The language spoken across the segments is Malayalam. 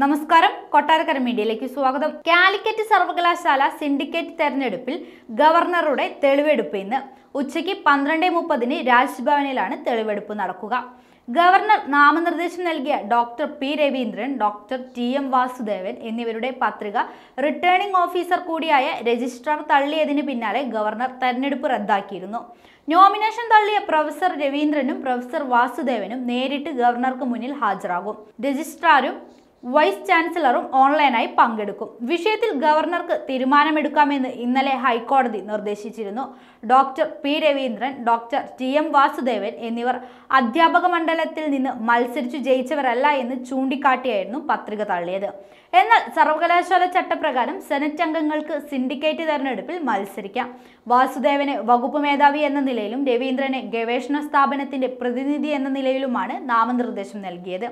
നമസ്കാരം കൊട്ടാരക്കര മീഡിയയിലേക്ക് സ്വാഗതം കാലിക്കറ്റ് സർവകലാശാല സിൻഡിക്കേറ്റ് തെരഞ്ഞെടുപ്പിൽ ഗവർണറുടെ തെളിവെടുപ്പ് ഇന്ന് ഉച്ചയ്ക്ക് പന്ത്രണ്ട് മുപ്പതിന് രാജ്ഭവനിലാണ് തെളിവെടുപ്പ് നടക്കുക ഗവർണർ നാമനിർദ്ദേശം നൽകിയ doctor P Raveendran doctor T M Vasudevan എന്നിവരുടെ പത്രിക റിട്ടേണിംഗ് ഓഫീസർ കൂടിയായ രജിസ്ട്രാർ തള്ളിയതിന് പിന്നാലെ ഗവർണർ തെരഞ്ഞെടുപ്പ് റദ്ദാക്കിയിരുന്നു നോമിനേഷൻ തള്ളിയ പ്രൊഫസർ രവീന്ദ്രനും പ്രൊഫസർ വാസുദേവനും നേരിട്ട് ഗവർണർക്ക് മുന്നിൽ ഹാജരാകും രജിസ്ട്രാറും വൈസ് ചാൻസലറും ഓൺലൈനായി പങ്കെടുക്കും വിഷയത്തിൽ ഗവർണർക്ക് തീരുമാനമെടുക്കാമെന്ന് ഇന്നലെ ഹൈക്കോടതി നിർദ്ദേശിച്ചിരുന്നു doctor P Raveendran doctor T M Vasudevan എന്നിവർ അധ്യാപക മണ്ഡലത്തിൽ നിന്ന് മത്സരിച്ചു ജയിച്ചവരല്ല എന്ന് ചൂണ്ടിക്കാട്ടിയായിരുന്നു പത്രിക തള്ളിയത് എന്നാൽ സർവകലാശാല ചട്ടപ്രകാരം സെനറ്റ് അംഗങ്ങൾക്ക് സിൻഡിക്കേറ്റ് തെരഞ്ഞെടുപ്പിൽ മത്സരിക്കാം വാസുദേവനെ വകുപ്പ് മേധാവി എന്ന നിലയിലും രവീന്ദ്രനെ ഗവേഷണ സ്ഥാപനത്തിന്റെ പ്രതിനിധി എന്ന നിലയിലുമാണ് നാമനിർദ്ദേശം നൽകിയത്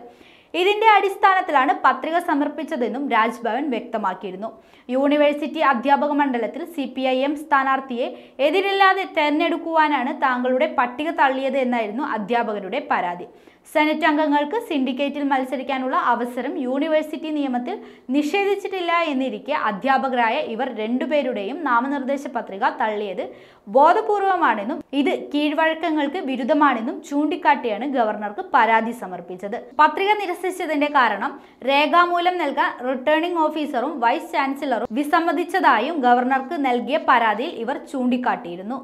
ഇതിന്റെ അടിസ്ഥാനത്തിലാണ് പത്രിക സമർപ്പിച്ചതെന്നും രാജ്ഭവൻ വ്യക്തമാക്കിയിരുന്നു യൂണിവേഴ്സിറ്റി അധ്യാപക മണ്ഡലത്തിൽ സി പി ഐ എം സ്ഥാനാർത്ഥിയെ എതിരില്ലാതെ തെരഞ്ഞെടുക്കുവാനാണ് താങ്കളുടെ പട്ടിക തള്ളിയത് എന്നായിരുന്നു അധ്യാപകരുടെ പരാതി സെനറ്റ് അംഗങ്ങൾക്ക് സിൻഡിക്കേറ്റിൽ മത്സരിക്കാനുള്ള അവസരം യൂണിവേഴ്സിറ്റി നിയമത്തിൽ നിഷേധിച്ചിട്ടില്ല എന്നിരിക്കെ അധ്യാപകരായ ഇവർ രണ്ടുപേരുടെയും നാമനിർദ്ദേശ പത്രിക തള്ളിയത് ബോധപൂർവമാണെന്നും ഇത് കീഴ്വഴക്കങ്ങൾക്ക് വിരുദ്ധമാണെന്നും ചൂണ്ടിക്കാട്ടിയാണ് ഗവർണർക്ക് പരാതി സമർപ്പിച്ചത് പത്രിക നിരസിച്ചതിന്റെ കാരണം രേഖാമൂലം നൽകാൻ റിട്ടേണിംഗ് ഓഫീസറും വൈസ് ചാൻസലറും വിസമ്മതിച്ചതായും ഗവർണർക്ക് നൽകിയ പരാതിയിൽ ഇവർ ചൂണ്ടിക്കാട്ടിയിരുന്നു